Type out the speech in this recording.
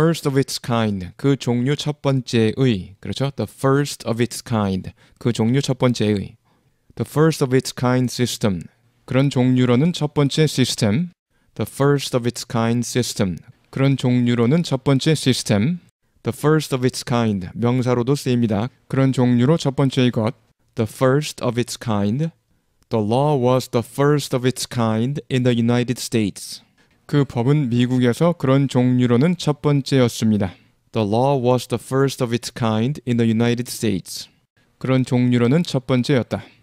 first of its kind 그 종류 첫 번째의 그렇죠? the first of its kind 그 종류 첫 번째의 the first of its kind system 그런 종류로는 첫 번째 시스템 the first of its kind system 그런 종류로는 첫 번째 시스템 the first of its kind 명사로도 쓰입니다. 그런 종류로 첫 번째의 것 the first of its kind The law was the first of its kind in the United States. 그 법은 미국에서 그런 종류로는 첫 번째였습니다. The law was the first of its kind in the United States. 그런 종류로는 첫 번째였다.